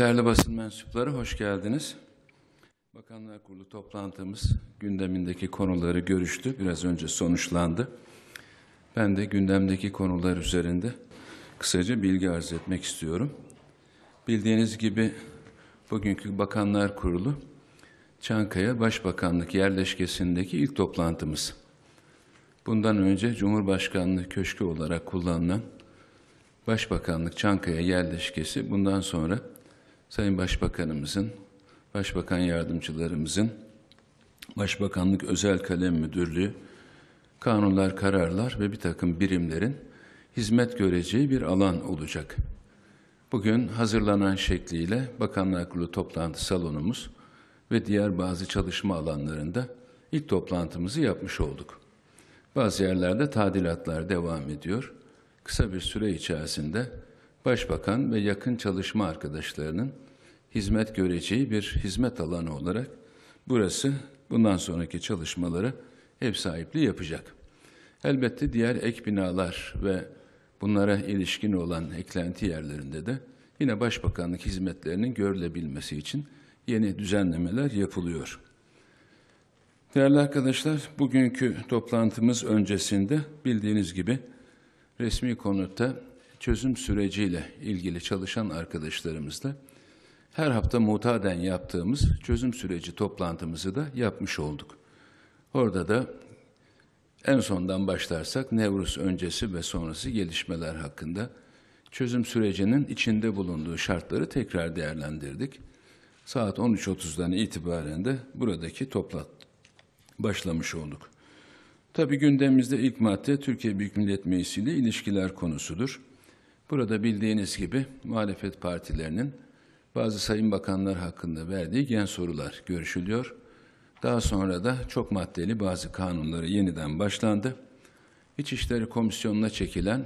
Değerli basın mensupları hoş geldiniz. Bakanlar Kurulu toplantımız gündemindeki konuları görüştü. Biraz önce sonuçlandı. Ben de gündemdeki konular üzerinde kısaca bilgi arz etmek istiyorum. Bildiğiniz gibi bugünkü Bakanlar Kurulu Çankaya Başbakanlık yerleşkesindeki ilk toplantımız. Bundan önce Cumhurbaşkanlığı Köşkü olarak kullanılan Başbakanlık Çankaya yerleşkesi bundan sonra Sayın Başbakanımızın, Başbakan yardımcılarımızın, Başbakanlık Özel Kalem Müdürlüğü, kanunlar, kararlar ve bir takım birimlerin hizmet göreceği bir alan olacak. Bugün hazırlanan şekliyle Bakanlar Kurulu toplantı salonumuz ve diğer bazı çalışma alanlarında ilk toplantımızı yapmış olduk. Bazı yerlerde tadilatlar devam ediyor. Kısa bir süre içerisinde Başbakan ve yakın çalışma arkadaşlarının hizmet göreceği bir hizmet alanı olarak burası bundan sonraki çalışmaları ev sahipliği yapacak. Elbette diğer ek binalar ve bunlara ilişkin olan eklenti yerlerinde de yine başbakanlık hizmetlerinin görülebilmesi için yeni düzenlemeler yapılıyor. Değerli arkadaşlar, bugünkü toplantımız öncesinde bildiğiniz gibi resmi konutta çözüm süreciyle ilgili çalışan arkadaşlarımızla her hafta mutaden yaptığımız çözüm süreci toplantımızı da yapmış olduk. Orada da en sondan başlarsak Nevruz öncesi ve sonrası gelişmeler hakkında çözüm sürecinin içinde bulunduğu şartları tekrar değerlendirdik. Saat 13.30'dan itibaren de buradaki toplantı başlamış olduk. Tabi gündemimizde ilk madde Türkiye Büyük Millet Meclisi ile ilişkiler konusudur. Burada bildiğiniz gibi muhalefet partilerinin bazı sayın bakanlar hakkında verdiği gen sorular görüşülüyor. Daha sonra da çok maddeli bazı kanunları yeniden başlandı. İçişleri Komisyonu'na çekilen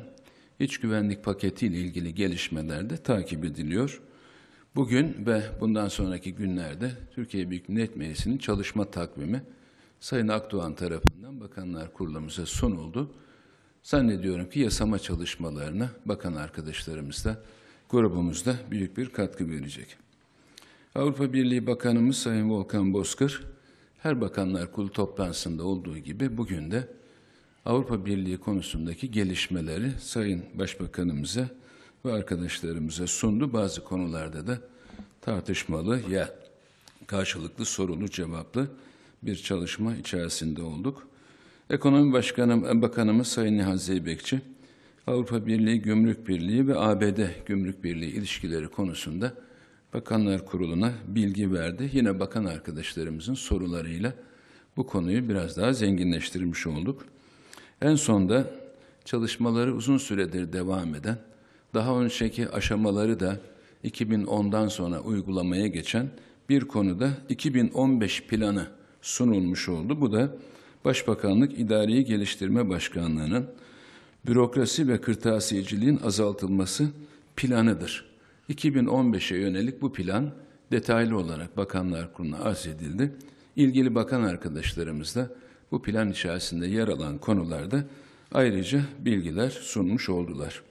iç güvenlik paketiyle ilgili gelişmeler de takip ediliyor. Bugün ve bundan sonraki günlerde Türkiye Büyük Millet Meclisi'nin çalışma takvimi Sayın Akdoğan tarafından Bakanlar Kurulumuza sunuldu. Zannediyorum ki yasama çalışmalarına bakan arkadaşlarımız da grubumuz da büyük bir katkı verecek. Avrupa Birliği Bakanımız Sayın Volkan Bozkır, her Bakanlar Kurulu toplantısında olduğu gibi bugün de Avrupa Birliği konusundaki gelişmeleri Sayın Başbakanımıza ve arkadaşlarımıza sundu. Bazı konularda da tartışmalı ya karşılıklı sorulu cevaplı bir çalışma içerisinde olduk. Ekonomi Başkanım, Bakanımız Sayın Nihat Zeybekçi, Avrupa Birliği Gümrük Birliği ve ABD Gümrük Birliği ilişkileri konusunda Bakanlar Kurulu'na bilgi verdi. Yine bakan arkadaşlarımızın sorularıyla bu konuyu biraz daha zenginleştirmiş olduk. En sonda çalışmaları uzun süredir devam eden, daha önceki aşamaları da 2010'dan sonra uygulamaya geçen bir konuda 2015 planı sunulmuş oldu. Bu da Başbakanlık İdari Geliştirme Başkanlığı'nın bürokrasi ve kırtasiyeciliğin azaltılması planıdır. 2015'e yönelik bu plan detaylı olarak Bakanlar Kurulu'na arz edildi. İlgili bakan arkadaşlarımız da bu plan içerisinde yer alan konularda ayrıca bilgiler sunmuş oldular.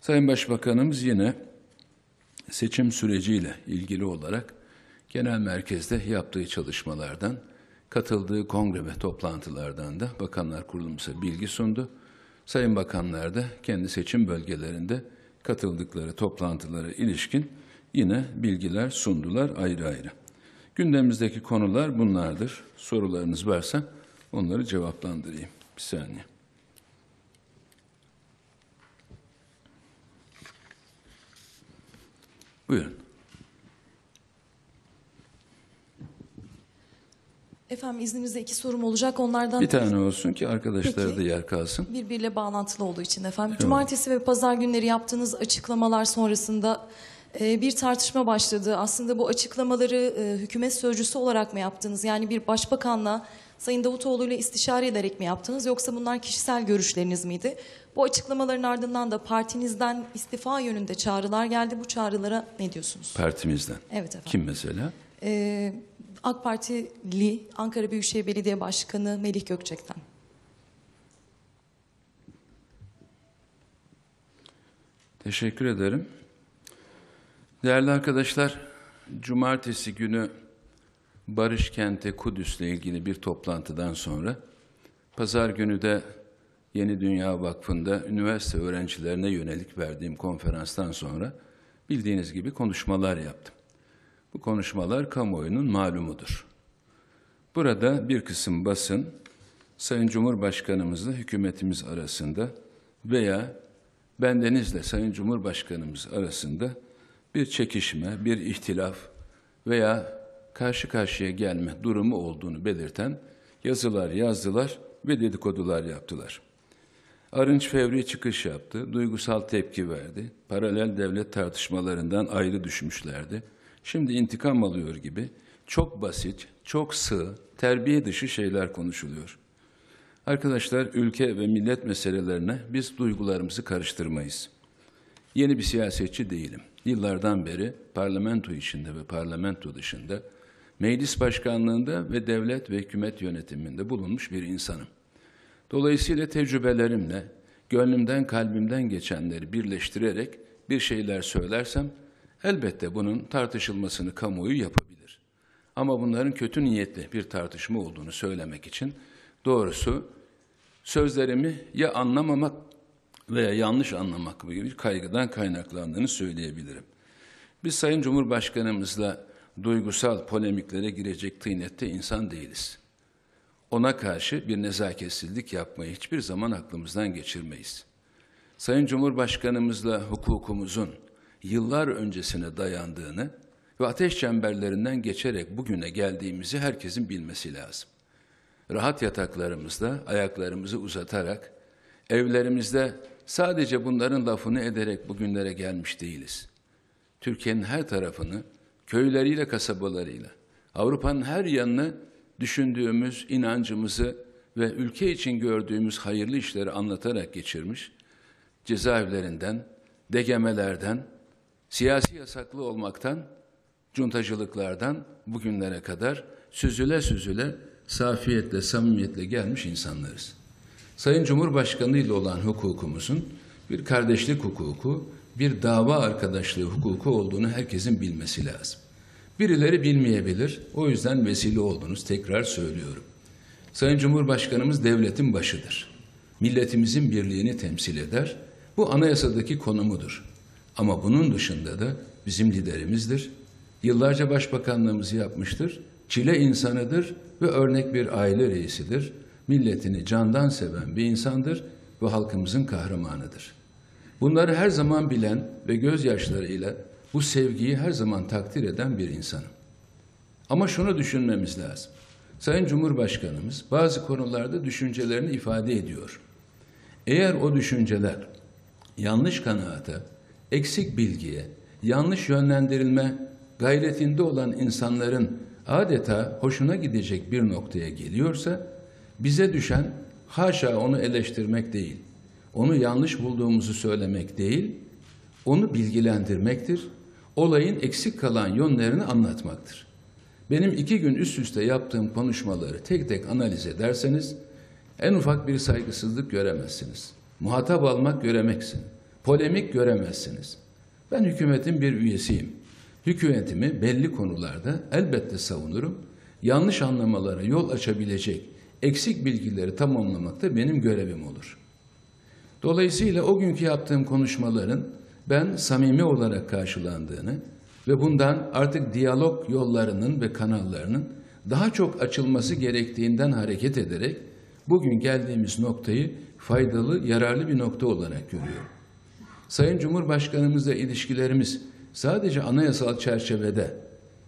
Sayın Başbakanımız yine seçim süreciyle ilgili olarak genel merkezde yaptığı çalışmalardan Katıldığı kongre ve toplantılardan da Bakanlar Kurulumuza bilgi sundu. Sayın Bakanlar da kendi seçim bölgelerinde katıldıkları toplantılara ilişkin yine bilgiler sundular ayrı ayrı. Gündemimizdeki konular bunlardır. Sorularınız varsa onları cevaplandırayım. Bir saniye. Buyurun. Efendim izninizle iki sorum olacak. Onlardan Bir tane olsun ki arkadaşlara da yer kalsın. birbiriyle bağlantılı olduğu için efendim. Cumartesi ve pazar günleri yaptığınız açıklamalar sonrasında e, bir tartışma başladı. Aslında bu açıklamaları e, hükümet sözcüsü olarak mı yaptınız? Yani bir başbakanla Sayın Davutoğlu ile istişare ederek mi yaptınız? Yoksa bunlar kişisel görüşleriniz miydi? Bu açıklamaların ardından da partinizden istifa yönünde çağrılar geldi. Bu çağrılara ne diyorsunuz? Partimizden. Evet efendim. Kim mesela? Ee, AK Partili Ankara Büyükşehir Belediye Başkanı Melih Gökçek'ten. Teşekkür ederim. Değerli arkadaşlar, cumartesi günü Barış Kente Kudüs'le ilgili bir toplantıdan sonra pazar günü de Yeni Dünya Vakfı'nda üniversite öğrencilerine yönelik verdiğim konferanstan sonra bildiğiniz gibi konuşmalar yaptım. Bu konuşmalar kamuoyunun malumudur. Burada bir kısım basın, Sayın Cumhurbaşkanımızla hükümetimiz arasında veya bendenizle Sayın Cumhurbaşkanımız arasında bir çekişme, bir ihtilaf veya karşı karşıya gelme durumu olduğunu belirten yazılar yazdılar ve dedikodular yaptılar. Arınç fevri çıkış yaptı, duygusal tepki verdi, paralel devlet tartışmalarından ayrı düşmüşlerdi. Şimdi intikam alıyor gibi çok basit, çok sığ, terbiye dışı şeyler konuşuluyor. Arkadaşlar ülke ve millet meselelerine biz duygularımızı karıştırmayız. Yeni bir siyasetçi değilim. Yıllardan beri parlamento içinde ve parlamento dışında meclis başkanlığında ve devlet ve hükümet yönetiminde bulunmuş bir insanım. Dolayısıyla tecrübelerimle, gönlümden kalbimden geçenleri birleştirerek bir şeyler söylersem Elbette bunun tartışılmasını kamuoyu yapabilir. Ama bunların kötü niyetli bir tartışma olduğunu söylemek için doğrusu sözlerimi ya anlamamak veya yanlış anlamak gibi bir kaygıdan kaynaklandığını söyleyebilirim. Biz Sayın Cumhurbaşkanımızla duygusal polemiklere girecek tıynette insan değiliz. Ona karşı bir nezaketsizlik yapmayı hiçbir zaman aklımızdan geçirmeyiz. Sayın Cumhurbaşkanımızla hukukumuzun, yıllar öncesine dayandığını ve ateş çemberlerinden geçerek bugüne geldiğimizi herkesin bilmesi lazım. Rahat yataklarımızda ayaklarımızı uzatarak, evlerimizde sadece bunların lafını ederek bugünlere gelmiş değiliz. Türkiye'nin her tarafını, köyleriyle, kasabalarıyla, Avrupa'nın her yanını düşündüğümüz inancımızı ve ülke için gördüğümüz hayırlı işleri anlatarak geçirmiş, cezaevlerinden, degemelerden, siyasi yasaklı olmaktan, cuntacılıklardan bugünlere kadar süzüle süzüle, safiyetle, samimiyetle gelmiş insanlarız. Sayın Cumhurbaşkanı ile olan hukukumuzun bir kardeşlik hukuku, bir dava arkadaşlığı hukuku olduğunu herkesin bilmesi lazım. Birileri bilmeyebilir, o yüzden vesile oldunuz, tekrar söylüyorum. Sayın Cumhurbaşkanımız devletin başıdır. Milletimizin birliğini temsil eder. Bu anayasadaki konumudur. Ama bunun dışında da bizim liderimizdir. Yıllarca başbakanlığımızı yapmıştır. Çile insanıdır ve örnek bir aile reisidir. Milletini candan seven bir insandır ve halkımızın kahramanıdır. Bunları her zaman bilen ve gözyaşlarıyla bu sevgiyi her zaman takdir eden bir insanım. Ama şunu düşünmemiz lazım. Sayın Cumhurbaşkanımız bazı konularda düşüncelerini ifade ediyor. Eğer o düşünceler yanlış kanaata, eksik bilgiye, yanlış yönlendirilme gayretinde olan insanların adeta hoşuna gidecek bir noktaya geliyorsa bize düşen haşa onu eleştirmek değil, onu yanlış bulduğumuzu söylemek değil, onu bilgilendirmektir, olayın eksik kalan yönlerini anlatmaktır. Benim iki gün üst üste yaptığım konuşmaları tek tek analiz ederseniz en ufak bir saygısızlık göremezsiniz. Muhatap almak göremeksin polemik göremezsiniz. Ben hükümetin bir üyesiyim. Hükümetimi belli konularda elbette savunurum. Yanlış anlamalara yol açabilecek eksik bilgileri tamamlamak da benim görevim olur. Dolayısıyla o günkü yaptığım konuşmaların ben samimi olarak karşılandığını ve bundan artık diyalog yollarının ve kanallarının daha çok açılması gerektiğinden hareket ederek bugün geldiğimiz noktayı faydalı, yararlı bir nokta olarak görüyorum. Sayın Cumhurbaşkanımızla ilişkilerimiz sadece anayasal çerçevede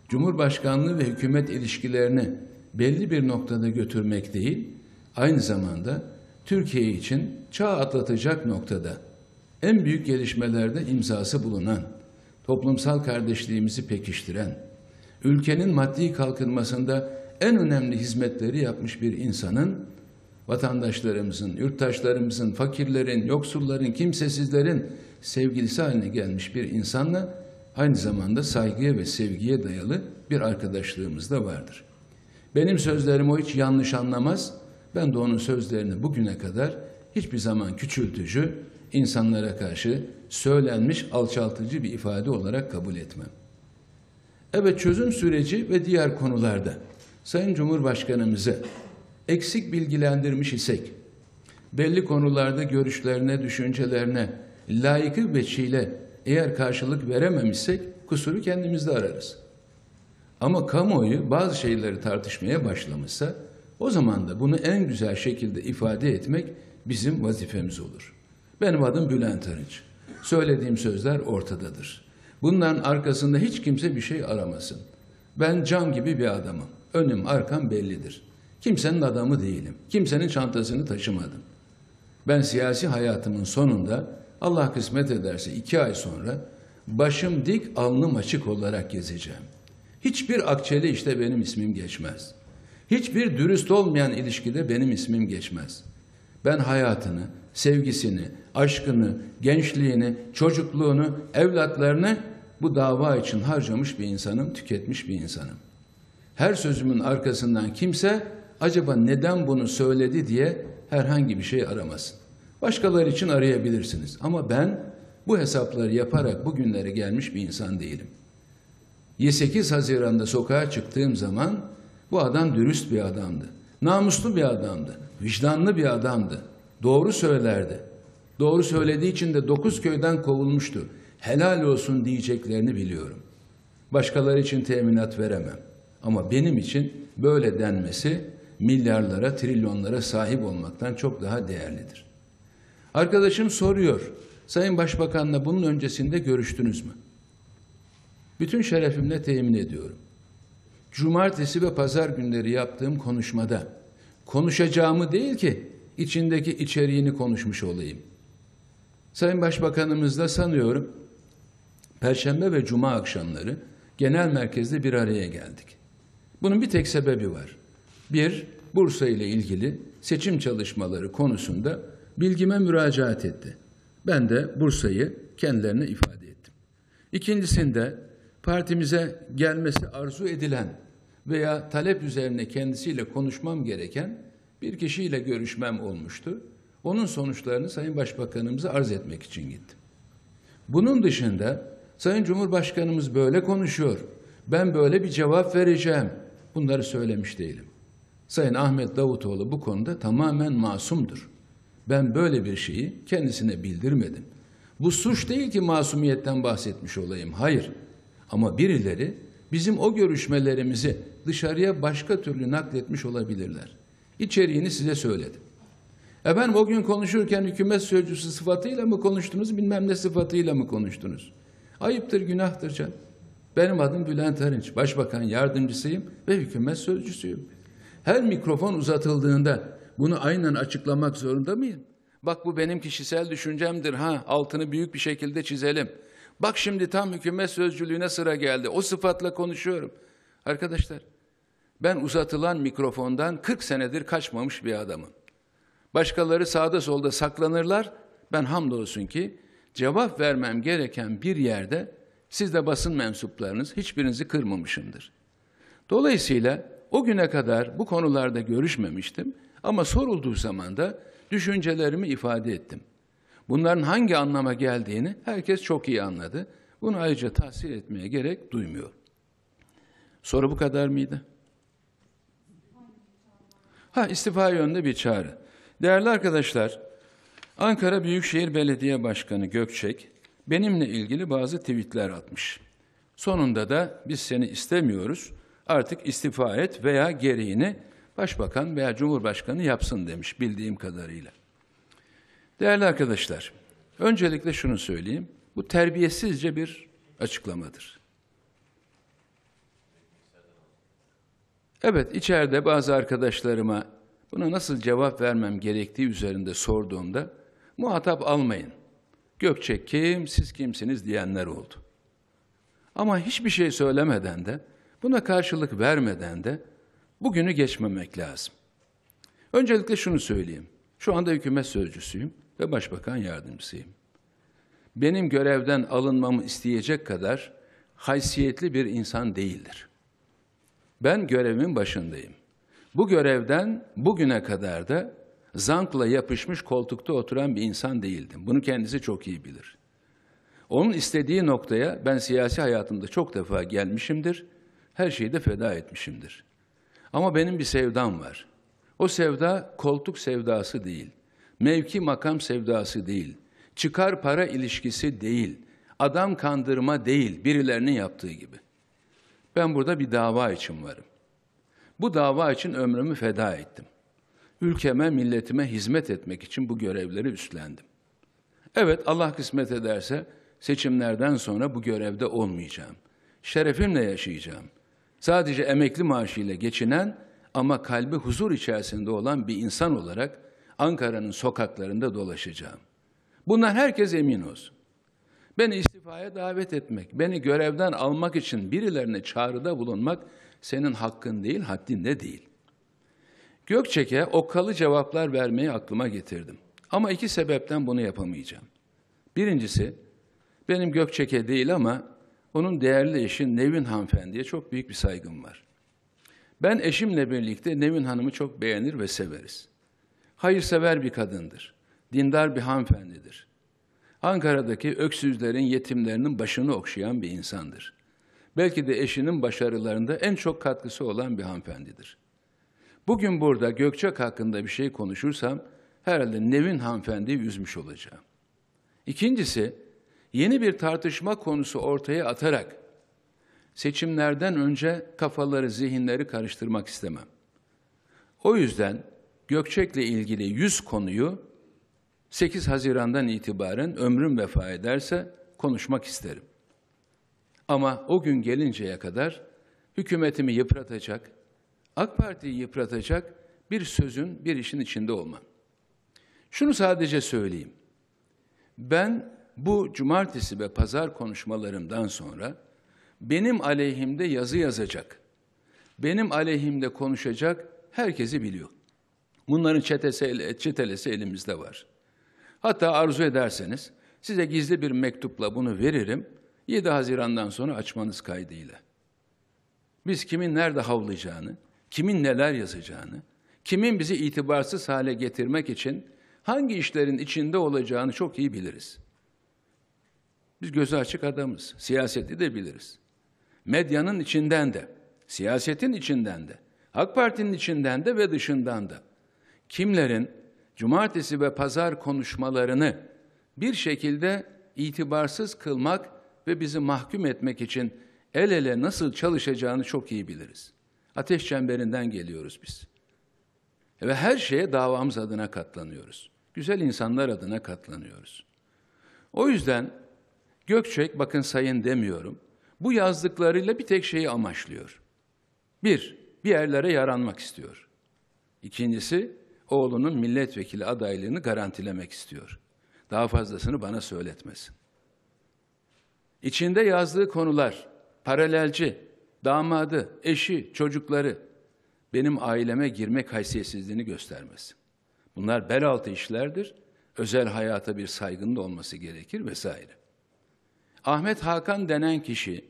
Cumhurbaşkanlığı ve hükümet ilişkilerini belli bir noktada götürmek değil, aynı zamanda Türkiye için çağ atlatacak noktada en büyük gelişmelerde imzası bulunan, toplumsal kardeşliğimizi pekiştiren, ülkenin maddi kalkınmasında en önemli hizmetleri yapmış bir insanın vatandaşlarımızın, yurttaşlarımızın, fakirlerin, yoksulların, kimsesizlerin sevgilisi haline gelmiş bir insanla aynı zamanda saygıya ve sevgiye dayalı bir arkadaşlığımız da vardır. Benim sözlerimi o hiç yanlış anlamaz. Ben de onun sözlerini bugüne kadar hiçbir zaman küçültücü, insanlara karşı söylenmiş alçaltıcı bir ifade olarak kabul etmem. Evet çözüm süreci ve diğer konularda Sayın Cumhurbaşkanımızı eksik bilgilendirmiş isek, belli konularda görüşlerine, düşüncelerine, layıkı veçile eğer karşılık verememişsek kusuru kendimizde ararız. Ama kamuoyu bazı şeyleri tartışmaya başlamışsa o zaman da bunu en güzel şekilde ifade etmek bizim vazifemiz olur. Benim adım Bülent Arınç. Söylediğim sözler ortadadır. Bunların arkasında hiç kimse bir şey aramasın. Ben cam gibi bir adamım. Önüm arkam bellidir. Kimsenin adamı değilim. Kimsenin çantasını taşımadım. Ben siyasi hayatımın sonunda Allah kısmet ederse iki ay sonra başım dik alnım açık olarak gezeceğim. Hiçbir akçeli işte benim ismim geçmez. Hiçbir dürüst olmayan ilişkide benim ismim geçmez. Ben hayatını, sevgisini, aşkını, gençliğini, çocukluğunu, evlatlarını bu dava için harcamış bir insanım, tüketmiş bir insanım. Her sözümün arkasından kimse acaba neden bunu söyledi diye herhangi bir şey aramasın. Başkaları için arayabilirsiniz. Ama ben bu hesapları yaparak bugünlere gelmiş bir insan değilim. 8 Haziran'da sokağa çıktığım zaman bu adam dürüst bir adamdı. Namuslu bir adamdı. Vicdanlı bir adamdı. Doğru söylerdi. Doğru söylediği için de dokuz köyden kovulmuştu. Helal olsun diyeceklerini biliyorum. Başkaları için teminat veremem. Ama benim için böyle denmesi milyarlara, trilyonlara sahip olmaktan çok daha değerlidir. Arkadaşım soruyor. Sayın Başbakan'la bunun öncesinde görüştünüz mü? Bütün şerefimle temin ediyorum. Cumartesi ve pazar günleri yaptığım konuşmada konuşacağımı değil ki içindeki içeriğini konuşmuş olayım. Sayın Başbakanımızla sanıyorum Perşembe ve Cuma akşamları genel merkezde bir araya geldik. Bunun bir tek sebebi var. Bir, Bursa ile ilgili seçim çalışmaları konusunda bilgime müracaat etti. Ben de Bursa'yı kendilerine ifade ettim. İkincisinde partimize gelmesi arzu edilen veya talep üzerine kendisiyle konuşmam gereken bir kişiyle görüşmem olmuştu. Onun sonuçlarını Sayın Başbakanımıza arz etmek için gittim. Bunun dışında Sayın Cumhurbaşkanımız böyle konuşuyor. Ben böyle bir cevap vereceğim. Bunları söylemiş değilim. Sayın Ahmet Davutoğlu bu konuda tamamen masumdur. Ben böyle bir şeyi kendisine bildirmedim. Bu suç değil ki masumiyetten bahsetmiş olayım. Hayır. Ama birileri bizim o görüşmelerimizi dışarıya başka türlü nakletmiş olabilirler. İçeriğini size söyledim. Efendim o gün konuşurken hükümet sözcüsü sıfatıyla mı konuştunuz, bilmem ne sıfatıyla mı konuştunuz? Ayıptır, günahtır can. Benim adım Bülent Arınç, başbakan yardımcısıyım ve hükümet sözcüsüyüm. Her mikrofon uzatıldığında bunu aynen açıklamak zorunda mıyım? Bak bu benim kişisel düşüncemdir ha altını büyük bir şekilde çizelim. Bak şimdi tam hükümet sözcülüğüne sıra geldi. O sıfatla konuşuyorum. Arkadaşlar ben uzatılan mikrofondan 40 senedir kaçmamış bir adamım. Başkaları sağda solda saklanırlar. Ben hamdolsun ki cevap vermem gereken bir yerde siz de basın mensuplarınız hiçbirinizi kırmamışımdır. Dolayısıyla o güne kadar bu konularda görüşmemiştim. Ama sorulduğu zaman da düşüncelerimi ifade ettim. Bunların hangi anlama geldiğini herkes çok iyi anladı. Bunu ayrıca tahsil etmeye gerek duymuyor. Soru bu kadar mıydı? Ha istifa yönünde bir çağrı. Değerli arkadaşlar, Ankara Büyükşehir Belediye Başkanı Gökçek benimle ilgili bazı tweetler atmış. Sonunda da biz seni istemiyoruz, artık istifa et veya gereğini başbakan veya cumhurbaşkanı yapsın demiş bildiğim kadarıyla. Değerli arkadaşlar, öncelikle şunu söyleyeyim. Bu terbiyesizce bir açıklamadır. Evet, içeride bazı arkadaşlarıma buna nasıl cevap vermem gerektiği üzerinde sorduğumda muhatap almayın. Gökçek kim, siz kimsiniz diyenler oldu. Ama hiçbir şey söylemeden de, buna karşılık vermeden de Bugünü geçmemek lazım. Öncelikle şunu söyleyeyim. Şu anda hükümet sözcüsüyüm ve başbakan yardımcısıyım. Benim görevden alınmamı isteyecek kadar haysiyetli bir insan değildir. Ben görevimin başındayım. Bu görevden bugüne kadar da zankla yapışmış koltukta oturan bir insan değildim. Bunu kendisi çok iyi bilir. Onun istediği noktaya ben siyasi hayatımda çok defa gelmişimdir. Her şeyi de feda etmişimdir. Ama benim bir sevdam var. O sevda koltuk sevdası değil. Mevki makam sevdası değil. Çıkar para ilişkisi değil. Adam kandırma değil birilerinin yaptığı gibi. Ben burada bir dava için varım. Bu dava için ömrümü feda ettim. Ülkeme, milletime hizmet etmek için bu görevleri üstlendim. Evet Allah kısmet ederse seçimlerden sonra bu görevde olmayacağım. Şerefimle yaşayacağım.'' Sadece emekli maaşıyla geçinen ama kalbi huzur içerisinde olan bir insan olarak Ankara'nın sokaklarında dolaşacağım. Bunlar herkes emin olsun. Beni istifaya davet etmek, beni görevden almak için birilerine çağrıda bulunmak senin hakkın değil, haddin de değil. Gökçek'e okkalı cevaplar vermeyi aklıma getirdim. Ama iki sebepten bunu yapamayacağım. Birincisi, benim Gökçek'e değil ama onun değerli eşi Nevin Hanımefendi'ye çok büyük bir saygım var. Ben eşimle birlikte Nevin Hanım'ı çok beğenir ve severiz. Hayırsever bir kadındır. Dindar bir hanımefendidir. Ankara'daki öksüzlerin, yetimlerinin başını okşayan bir insandır. Belki de eşinin başarılarında en çok katkısı olan bir hanımefendidir. Bugün burada Gökçek hakkında bir şey konuşursam herhalde Nevin hanımefendiyi üzmüş olacağım. İkincisi, yeni bir tartışma konusu ortaya atarak seçimlerden önce kafaları, zihinleri karıştırmak istemem. O yüzden Gökçek'le ilgili 100 konuyu 8 Haziran'dan itibaren ömrüm vefa ederse konuşmak isterim. Ama o gün gelinceye kadar hükümetimi yıpratacak, AK Parti'yi yıpratacak bir sözün, bir işin içinde olmam. Şunu sadece söyleyeyim. Ben bu cumartesi ve pazar konuşmalarımdan sonra benim aleyhimde yazı yazacak, benim aleyhimde konuşacak herkesi biliyor. Bunların çetesi, çetelesi elimizde var. Hatta arzu ederseniz size gizli bir mektupla bunu veririm. 7 Haziran'dan sonra açmanız kaydıyla. Biz kimin nerede havlayacağını, kimin neler yazacağını, kimin bizi itibarsız hale getirmek için hangi işlerin içinde olacağını çok iyi biliriz. Biz gözü açık adamız. Siyaseti de biliriz. Medyanın içinden de, siyasetin içinden de, AK Parti'nin içinden de ve dışından da kimlerin cumartesi ve pazar konuşmalarını bir şekilde itibarsız kılmak ve bizi mahkum etmek için el ele nasıl çalışacağını çok iyi biliriz. Ateş çemberinden geliyoruz biz. Ve her şeye davamız adına katlanıyoruz. Güzel insanlar adına katlanıyoruz. O yüzden Gökçek bakın sayın demiyorum. Bu yazdıklarıyla bir tek şeyi amaçlıyor. Bir, bir yerlere yaranmak istiyor. İkincisi, oğlunun milletvekili adaylığını garantilemek istiyor. Daha fazlasını bana söyletmesin. İçinde yazdığı konular, paralelci, damadı, eşi, çocukları, benim aileme girmek haysiyetsizliğini göstermesin. Bunlar bel altı işlerdir. Özel hayata bir saygının olması gerekir vesaire. Ahmet Hakan denen kişi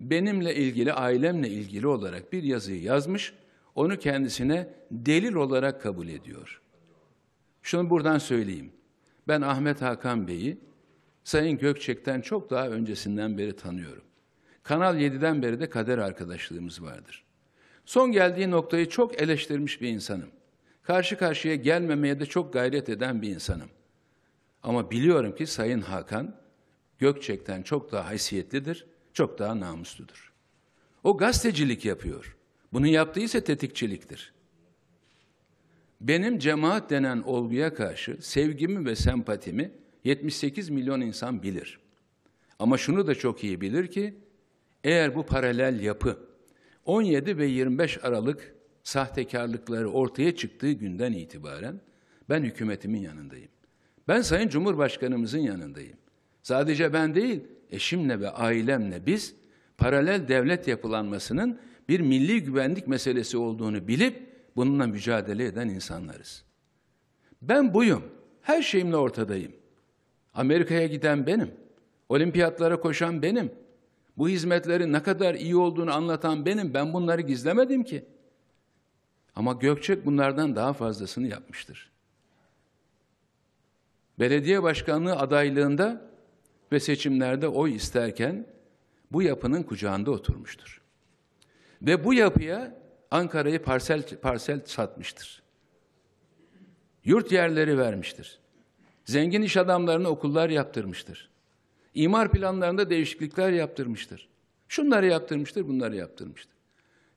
benimle ilgili, ailemle ilgili olarak bir yazıyı yazmış, onu kendisine delil olarak kabul ediyor. Şunu buradan söyleyeyim. Ben Ahmet Hakan Bey'i Sayın Gökçek'ten çok daha öncesinden beri tanıyorum. Kanal 7'den beri de kader arkadaşlığımız vardır. Son geldiği noktayı çok eleştirmiş bir insanım. Karşı karşıya gelmemeye de çok gayret eden bir insanım. Ama biliyorum ki Sayın Hakan Gökçek'ten çok daha haysiyetlidir, çok daha namusludur. O gazetecilik yapıyor. Bunu yaptığı ise tetikçiliktir. Benim cemaat denen olguya karşı sevgimi ve sempatimi 78 milyon insan bilir. Ama şunu da çok iyi bilir ki eğer bu paralel yapı 17 ve 25 Aralık sahtekarlıkları ortaya çıktığı günden itibaren ben hükümetimin yanındayım. Ben Sayın Cumhurbaşkanımızın yanındayım. Sadece ben değil, eşimle ve ailemle biz paralel devlet yapılanmasının bir milli güvenlik meselesi olduğunu bilip bununla mücadele eden insanlarız. Ben buyum. Her şeyimle ortadayım. Amerika'ya giden benim. Olimpiyatlara koşan benim. Bu hizmetlerin ne kadar iyi olduğunu anlatan benim. Ben bunları gizlemedim ki. Ama Gökçek bunlardan daha fazlasını yapmıştır. Belediye başkanlığı adaylığında ve seçimlerde oy isterken bu yapının kucağında oturmuştur. Ve bu yapıya Ankara'yı parsel parsel satmıştır. Yurt yerleri vermiştir. Zengin iş adamlarına okullar yaptırmıştır. İmar planlarında değişiklikler yaptırmıştır. Şunları yaptırmıştır, bunları yaptırmıştır.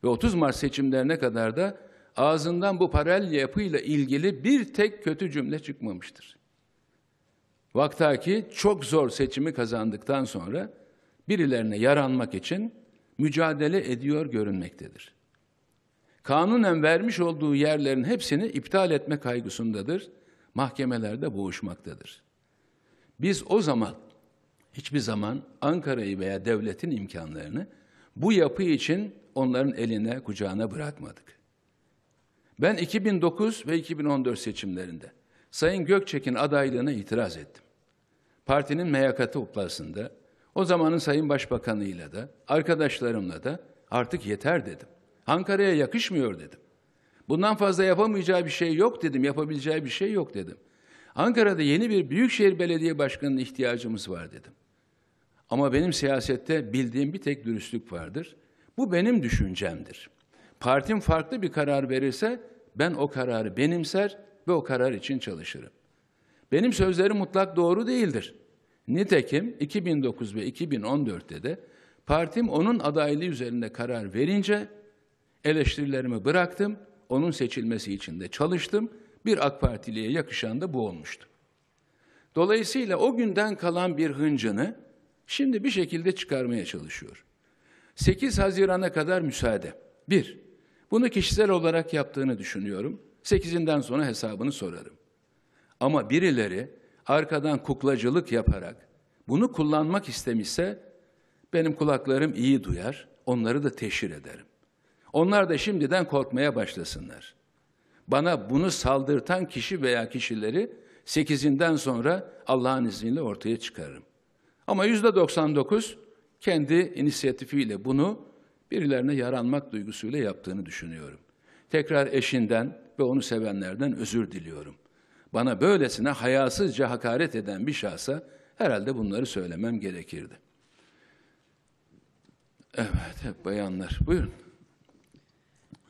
Ve 30 Mart seçimlerine kadar da ağzından bu paralel yapıyla ilgili bir tek kötü cümle çıkmamıştır. Vaktaki çok zor seçimi kazandıktan sonra birilerine yaranmak için mücadele ediyor görünmektedir. Kanunen vermiş olduğu yerlerin hepsini iptal etme kaygısındadır. Mahkemelerde boğuşmaktadır. Biz o zaman hiçbir zaman Ankara'yı veya devletin imkanlarını bu yapı için onların eline, kucağına bırakmadık. Ben 2009 ve 2014 seçimlerinde Sayın Gökçek'in adaylığına itiraz ettim. Partinin MYK toplantısında o zamanın Sayın Başbakanıyla da arkadaşlarımla da artık yeter dedim. Ankara'ya yakışmıyor dedim. Bundan fazla yapamayacağı bir şey yok dedim, yapabileceği bir şey yok dedim. Ankara'da yeni bir büyükşehir belediye başkanına ihtiyacımız var dedim. Ama benim siyasette bildiğim bir tek dürüstlük vardır. Bu benim düşüncemdir. Partim farklı bir karar verirse ben o kararı benimser, ve o karar için çalışırım. Benim sözlerim mutlak doğru değildir. Nitekim 2009 ve 2014'te de partim onun adaylığı üzerinde karar verince eleştirilerimi bıraktım, onun seçilmesi için de çalıştım. Bir AK Partili'ye yakışan da bu olmuştu. Dolayısıyla o günden kalan bir hıncını şimdi bir şekilde çıkarmaya çalışıyor. 8 Haziran'a kadar müsaade. Bir, bunu kişisel olarak yaptığını düşünüyorum. Sekizinden sonra hesabını sorarım. Ama birileri arkadan kuklacılık yaparak bunu kullanmak istemişse benim kulaklarım iyi duyar, onları da teşhir ederim. Onlar da şimdiden korkmaya başlasınlar. Bana bunu saldırtan kişi veya kişileri sekizinden sonra Allah'ın izniyle ortaya çıkarırım. Ama yüzde 99 kendi inisiyatifiyle bunu birilerine yaranmak duygusuyla yaptığını düşünüyorum. Tekrar eşinden, ve onu sevenlerden özür diliyorum. Bana böylesine hayasızca hakaret eden bir şahsa herhalde bunları söylemem gerekirdi. Evet, hep bayanlar. Buyurun.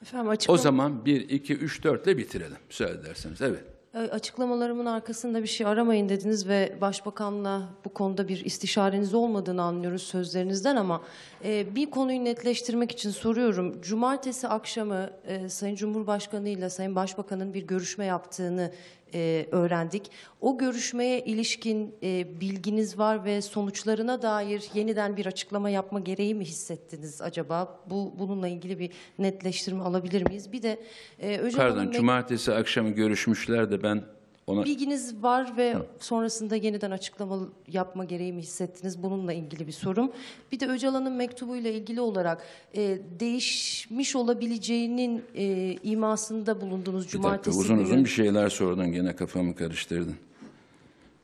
Efendim, açıklama... O zaman 1, 2, 3, 4 ile bitirelim. Söyle derseniz. Evet. Açıklamalarımın arkasında bir şey aramayın dediniz ve başbakanla bu konuda bir istişareniz olmadığını anlıyoruz sözlerinizden ama e, bir konuyu netleştirmek için soruyorum. Cumartesi akşamı e, Sayın Cumhurbaşkanı ile Sayın Başbakan'ın bir görüşme yaptığını e, öğrendik. O görüşmeye ilişkin e, bilginiz var ve sonuçlarına dair yeniden bir açıklama yapma gereği mi hissettiniz acaba? Bu bununla ilgili bir netleştirme alabilir miyiz? Bir de e, Pardon, cumartesi akşamı görüşmüşler de ben ona... Bilginiz var ve Hı. sonrasında yeniden açıklama yapma gereği mi hissettiniz? Bununla ilgili bir sorum. Bir de Öcalan'ın mektubuyla ilgili olarak e, değişmiş olabileceğinin e, imasında bulundunuz bir cumartesi dakika, uzun günü. Uzun uzun bir şeyler sordun yine kafamı karıştırdın.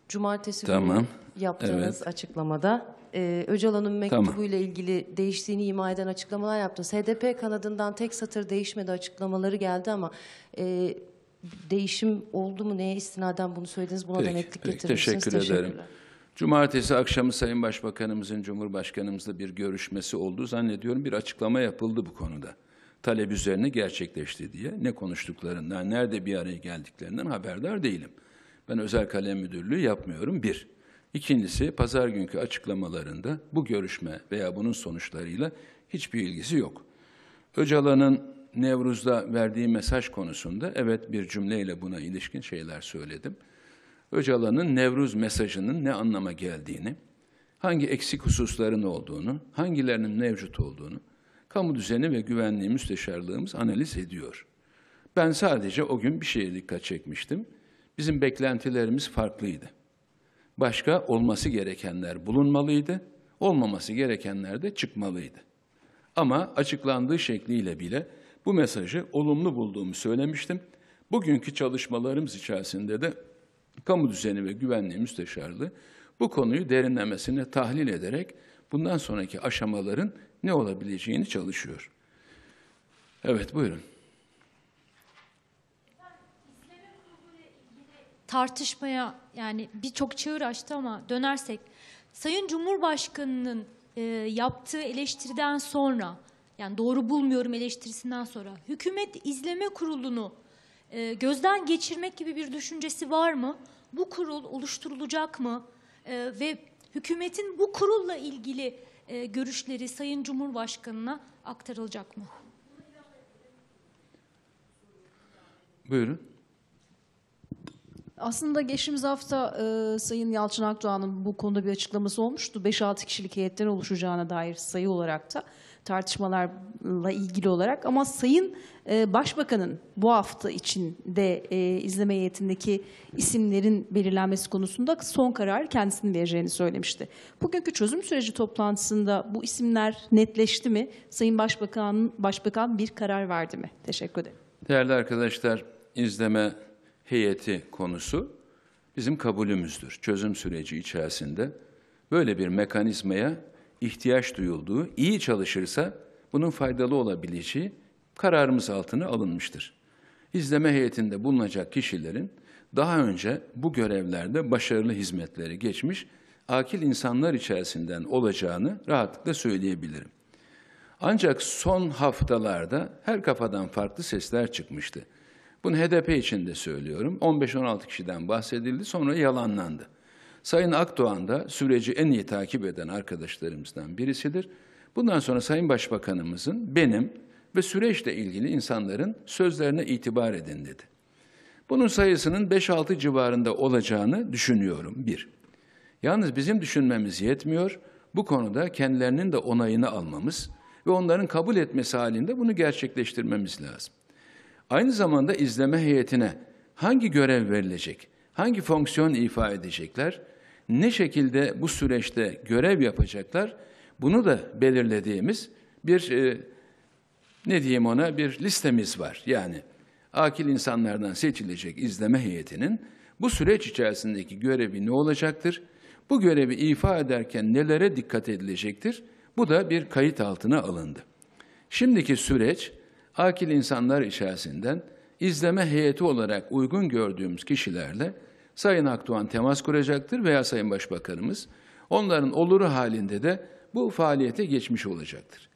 Cumartesi tamam. günü yaptığınız evet. açıklamada e, Öcalan'ın mektubuyla tamam. ilgili değiştiğini ima eden açıklamalar yaptınız. HDP kanadından tek satır değişmedi açıklamaları geldi ama... E, değişim oldu mu? Neye istinaden bunu söylediniz? Buna peki, da peki, getirmişsiniz. Teşekkür Teşekkürler. ederim. Cumartesi akşamı Sayın Başbakanımızın Cumhurbaşkanımızla bir görüşmesi olduğu Zannediyorum bir açıklama yapıldı bu konuda. Talep üzerine gerçekleşti diye. Ne konuştuklarından, nerede bir araya geldiklerinden haberdar değilim. Ben özel kalem müdürlüğü yapmıyorum bir. İkincisi pazar günkü açıklamalarında bu görüşme veya bunun sonuçlarıyla hiçbir ilgisi yok. Öcalan'ın Nevruz'da verdiği mesaj konusunda evet bir cümleyle buna ilişkin şeyler söyledim. Öcalan'ın Nevruz mesajının ne anlama geldiğini, hangi eksik hususların olduğunu, hangilerinin mevcut olduğunu, kamu düzeni ve güvenliği müsteşarlığımız analiz ediyor. Ben sadece o gün bir şeye dikkat çekmiştim. Bizim beklentilerimiz farklıydı. Başka olması gerekenler bulunmalıydı, olmaması gerekenler de çıkmalıydı. Ama açıklandığı şekliyle bile bu mesajı olumlu bulduğumu söylemiştim. Bugünkü çalışmalarımız içerisinde de kamu düzeni ve güvenliği müsteşarlığı bu konuyu derinlemesine tahlil ederek bundan sonraki aşamaların ne olabileceğini çalışıyor. Evet buyurun. Tartışmaya yani birçok çığır açtı ama dönersek Sayın Cumhurbaşkanı'nın e, yaptığı eleştiriden sonra yani doğru bulmuyorum eleştirisinden sonra hükümet izleme kurulunu e, gözden geçirmek gibi bir düşüncesi var mı? Bu kurul oluşturulacak mı? E, ve hükümetin bu kurulla ilgili e, görüşleri Sayın Cumhurbaşkanı'na aktarılacak mı? Buyurun. Aslında geçtiğimiz hafta e, Sayın Yalçın Akdoğan'ın bu konuda bir açıklaması olmuştu. 5-6 kişilik heyetler oluşacağına dair sayı olarak da tartışmalarla ilgili olarak ama Sayın e, Başbakan'ın bu hafta içinde e, izleme heyetindeki isimlerin belirlenmesi konusunda son kararı kendisinin vereceğini söylemişti. Bugünkü çözüm süreci toplantısında bu isimler netleşti mi? Sayın Başbakan, Başbakan bir karar verdi mi? Teşekkür ederim. Değerli arkadaşlar, izleme heyeti konusu bizim kabulümüzdür. Çözüm süreci içerisinde böyle bir mekanizmaya ihtiyaç duyulduğu, iyi çalışırsa bunun faydalı olabileceği kararımız altına alınmıştır. İzleme heyetinde bulunacak kişilerin daha önce bu görevlerde başarılı hizmetleri geçmiş akil insanlar içerisinden olacağını rahatlıkla söyleyebilirim. Ancak son haftalarda her kafadan farklı sesler çıkmıştı. Bunu HDP için de söylüyorum. 15-16 kişiden bahsedildi sonra yalanlandı. Sayın Akdoğan da süreci en iyi takip eden arkadaşlarımızdan birisidir. Bundan sonra Sayın Başbakanımızın benim ve süreçle ilgili insanların sözlerine itibar edin dedi. Bunun sayısının 5-6 civarında olacağını düşünüyorum bir. Yalnız bizim düşünmemiz yetmiyor. Bu konuda kendilerinin de onayını almamız ve onların kabul etmesi halinde bunu gerçekleştirmemiz lazım. Aynı zamanda izleme heyetine hangi görev verilecek, hangi fonksiyon ifa edecekler, ne şekilde bu süreçte görev yapacaklar bunu da belirlediğimiz bir e, ne diyeyim ona bir listemiz var. Yani akil insanlardan seçilecek izleme heyetinin bu süreç içerisindeki görevi ne olacaktır? Bu görevi ifa ederken nelere dikkat edilecektir? Bu da bir kayıt altına alındı. Şimdiki süreç akil insanlar içerisinden izleme heyeti olarak uygun gördüğümüz kişilerle Sayın Akdoğan temas kuracaktır veya Sayın Başbakanımız. Onların oluru halinde de bu faaliyete geçmiş olacaktır.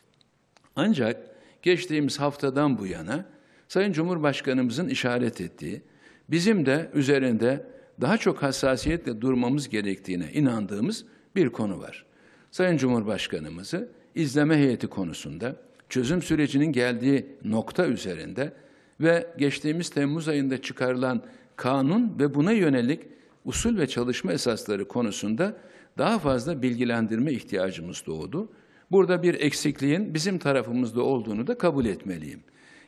Ancak geçtiğimiz haftadan bu yana Sayın Cumhurbaşkanımızın işaret ettiği, bizim de üzerinde daha çok hassasiyetle durmamız gerektiğine inandığımız bir konu var. Sayın Cumhurbaşkanımızı izleme heyeti konusunda çözüm sürecinin geldiği nokta üzerinde ve geçtiğimiz Temmuz ayında çıkarılan kanun ve buna yönelik usul ve çalışma esasları konusunda daha fazla bilgilendirme ihtiyacımız doğdu. Burada bir eksikliğin bizim tarafımızda olduğunu da kabul etmeliyim.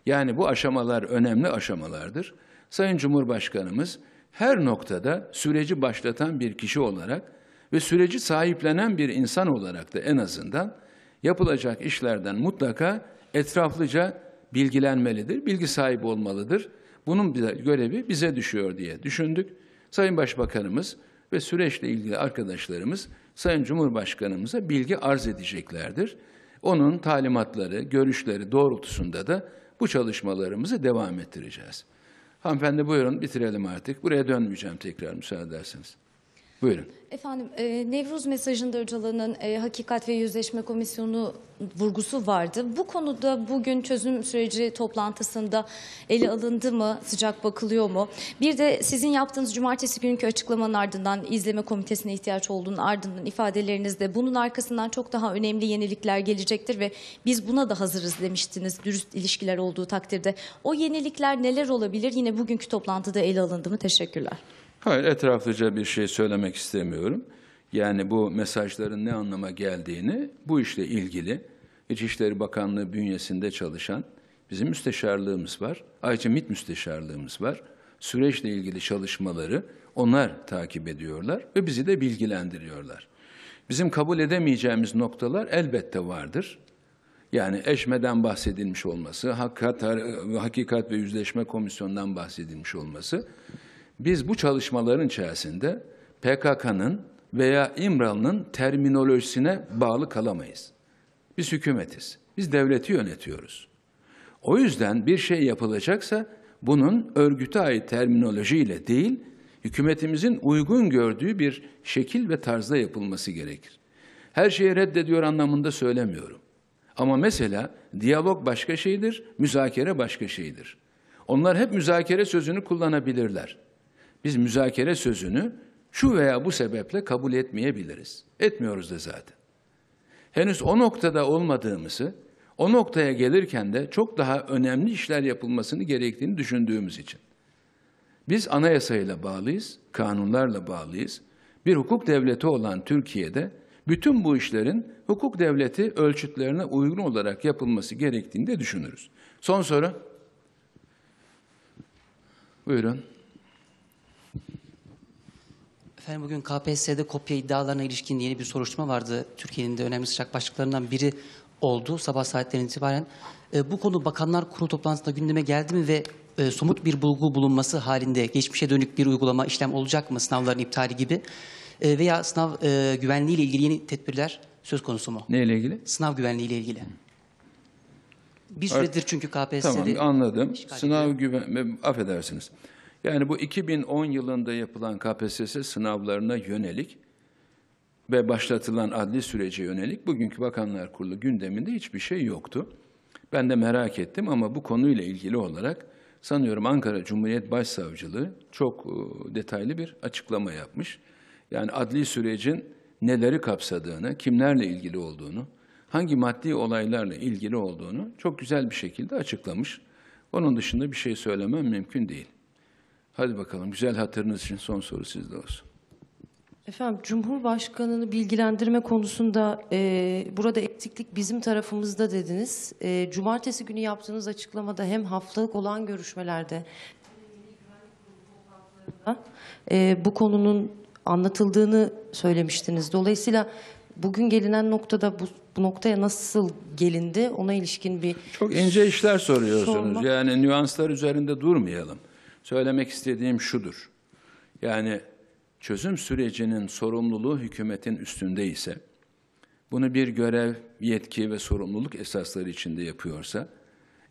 Yani bu aşamalar önemli aşamalardır. Sayın Cumhurbaşkanımız her noktada süreci başlatan bir kişi olarak ve süreci sahiplenen bir insan olarak da en azından yapılacak işlerden mutlaka etraflıca bilgilenmelidir, bilgi sahibi olmalıdır. Bunun bize, görevi bize düşüyor diye düşündük. Sayın Başbakanımız ve süreçle ilgili arkadaşlarımız Sayın Cumhurbaşkanımıza bilgi arz edeceklerdir. Onun talimatları, görüşleri doğrultusunda da bu çalışmalarımızı devam ettireceğiz. Hanımefendi buyurun bitirelim artık. Buraya dönmeyeceğim tekrar müsaade ederseniz. Buyurun. Efendim e, Nevruz mesajında Öcalan'ın e, Hakikat ve Yüzleşme Komisyonu vurgusu vardı. Bu konuda bugün çözüm süreci toplantısında ele alındı mı? Sıcak bakılıyor mu? Bir de sizin yaptığınız cumartesi günkü açıklamanın ardından izleme komitesine ihtiyaç olduğunun ardından ifadelerinizde bunun arkasından çok daha önemli yenilikler gelecektir ve biz buna da hazırız demiştiniz dürüst ilişkiler olduğu takdirde. O yenilikler neler olabilir? Yine bugünkü toplantıda ele alındı mı? Teşekkürler. Hayır, etraflıca bir şey söylemek istemiyorum. Yani bu mesajların ne anlama geldiğini bu işle ilgili İçişleri Bakanlığı bünyesinde çalışan bizim müsteşarlığımız var. Ayrıca MİT müsteşarlığımız var. Süreçle ilgili çalışmaları onlar takip ediyorlar ve bizi de bilgilendiriyorlar. Bizim kabul edemeyeceğimiz noktalar elbette vardır. Yani eşmeden bahsedilmiş olması, hakikat, hakikat ve yüzleşme komisyonundan bahsedilmiş olması biz bu çalışmaların içerisinde PKK'nın veya İmralı'nın terminolojisine bağlı kalamayız. Biz hükümetiz. Biz devleti yönetiyoruz. O yüzden bir şey yapılacaksa bunun örgüte ait terminolojiyle değil, hükümetimizin uygun gördüğü bir şekil ve tarzda yapılması gerekir. Her şeyi reddediyor anlamında söylemiyorum. Ama mesela diyalog başka şeydir, müzakere başka şeydir. Onlar hep müzakere sözünü kullanabilirler. Biz müzakere sözünü şu veya bu sebeple kabul etmeyebiliriz. Etmiyoruz da zaten. Henüz o noktada olmadığımızı, o noktaya gelirken de çok daha önemli işler yapılmasını gerektiğini düşündüğümüz için. Biz anayasayla bağlıyız, kanunlarla bağlıyız. Bir hukuk devleti olan Türkiye'de bütün bu işlerin hukuk devleti ölçütlerine uygun olarak yapılması gerektiğini de düşünürüz. Son soru. Buyurun. Efendim bugün KPSS'de kopya iddialarına ilişkin yeni bir soruşturma vardı. Türkiye'nin de önemli sıcak başlıklarından biri oldu sabah saatlerinden itibaren. E, bu konu Bakanlar Kurulu toplantısında gündeme geldi mi ve e, somut bir bulgu bulunması halinde geçmişe dönük bir uygulama işlem olacak mı sınavların iptali gibi? E, veya sınav e, güvenliği ile ilgili yeni tedbirler söz konusu mu? Neyle ilgili? Sınav güvenliği ile ilgili. Bir süredir çünkü KPSS'de... Tamam anladım. Sınav güven... Affedersiniz. Yani bu 2010 yılında yapılan KPSS sınavlarına yönelik ve başlatılan adli sürece yönelik bugünkü Bakanlar Kurulu gündeminde hiçbir şey yoktu. Ben de merak ettim ama bu konuyla ilgili olarak sanıyorum Ankara Cumhuriyet Başsavcılığı çok e, detaylı bir açıklama yapmış. Yani adli sürecin neleri kapsadığını, kimlerle ilgili olduğunu, hangi maddi olaylarla ilgili olduğunu çok güzel bir şekilde açıklamış. Onun dışında bir şey söylemem mümkün değil. Hadi bakalım güzel hatırınız için son soru sizde olsun. Efendim Cumhurbaşkanı'nı bilgilendirme konusunda e, burada eksiklik bizim tarafımızda dediniz. E, Cumartesi günü yaptığınız açıklamada hem haftalık olan görüşmelerde e, bu konunun anlatıldığını söylemiştiniz. Dolayısıyla bugün gelinen noktada bu, bu noktaya nasıl gelindi ona ilişkin bir... Çok ince işler soruyorsunuz. Sorma. Yani nüanslar üzerinde durmayalım. Söylemek istediğim şudur. Yani çözüm sürecinin sorumluluğu hükümetin üstünde ise, bunu bir görev, yetki ve sorumluluk esasları içinde yapıyorsa,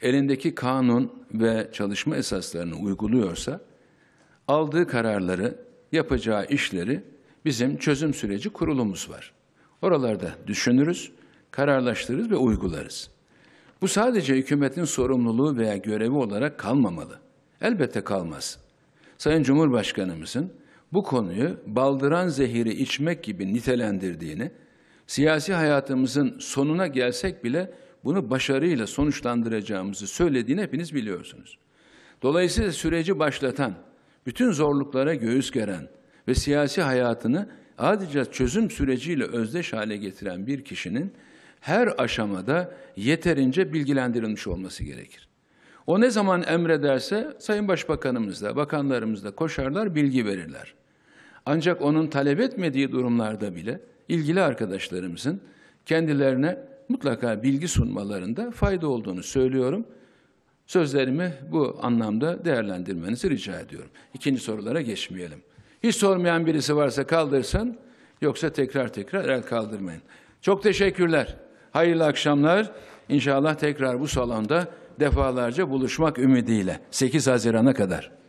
elindeki kanun ve çalışma esaslarını uyguluyorsa, aldığı kararları, yapacağı işleri bizim çözüm süreci kurulumuz var. Oralarda düşünürüz, kararlaştırırız ve uygularız. Bu sadece hükümetin sorumluluğu veya görevi olarak kalmamalı. Elbette kalmaz. Sayın Cumhurbaşkanımızın bu konuyu baldıran zehiri içmek gibi nitelendirdiğini, siyasi hayatımızın sonuna gelsek bile bunu başarıyla sonuçlandıracağımızı söylediğini hepiniz biliyorsunuz. Dolayısıyla süreci başlatan, bütün zorluklara göğüs geren ve siyasi hayatını adeta çözüm süreciyle özdeş hale getiren bir kişinin her aşamada yeterince bilgilendirilmiş olması gerekir. O ne zaman emrederse Sayın Başbakanımız da, bakanlarımız da koşarlar, bilgi verirler. Ancak onun talep etmediği durumlarda bile ilgili arkadaşlarımızın kendilerine mutlaka bilgi sunmalarında fayda olduğunu söylüyorum. Sözlerimi bu anlamda değerlendirmenizi rica ediyorum. İkinci sorulara geçmeyelim. Hiç sormayan birisi varsa kaldırsın, yoksa tekrar tekrar el kaldırmayın. Çok teşekkürler. Hayırlı akşamlar. İnşallah tekrar bu salonda defalarca buluşmak ümidiyle 8 Haziran'a kadar.